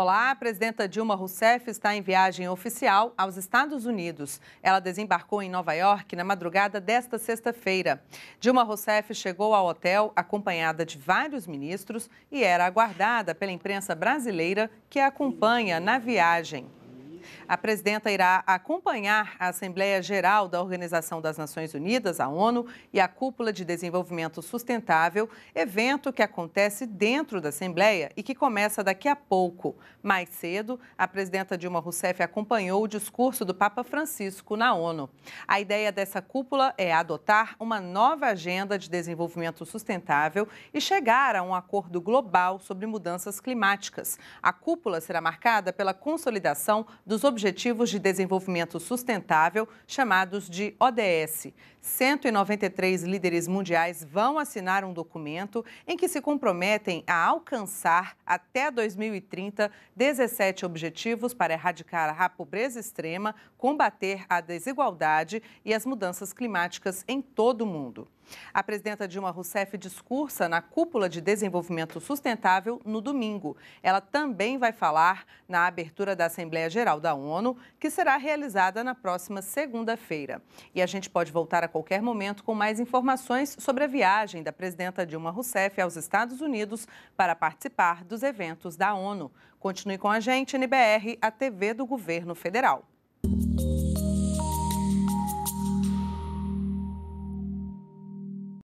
Olá, a presidenta Dilma Rousseff está em viagem oficial aos Estados Unidos. Ela desembarcou em Nova York na madrugada desta sexta-feira. Dilma Rousseff chegou ao hotel acompanhada de vários ministros e era aguardada pela imprensa brasileira que a acompanha na viagem. A presidenta irá acompanhar a Assembleia Geral da Organização das Nações Unidas, a ONU, e a Cúpula de Desenvolvimento Sustentável, evento que acontece dentro da Assembleia e que começa daqui a pouco. Mais cedo, a presidenta Dilma Rousseff acompanhou o discurso do Papa Francisco na ONU. A ideia dessa cúpula é adotar uma nova agenda de desenvolvimento sustentável e chegar a um acordo global sobre mudanças climáticas. A cúpula será marcada pela consolidação dos objetivos Objetivos de Desenvolvimento Sustentável, chamados de ODS. 193 líderes mundiais vão assinar um documento em que se comprometem a alcançar até 2030 17 objetivos para erradicar a pobreza extrema, combater a desigualdade e as mudanças climáticas em todo o mundo. A presidenta Dilma Rousseff discursa na Cúpula de Desenvolvimento Sustentável no domingo. Ela também vai falar na abertura da Assembleia Geral da ONU, que será realizada na próxima segunda-feira. E a gente pode voltar a qualquer momento com mais informações sobre a viagem da presidenta Dilma Rousseff aos Estados Unidos para participar dos eventos da ONU. Continue com a gente, NBR, a TV do Governo Federal.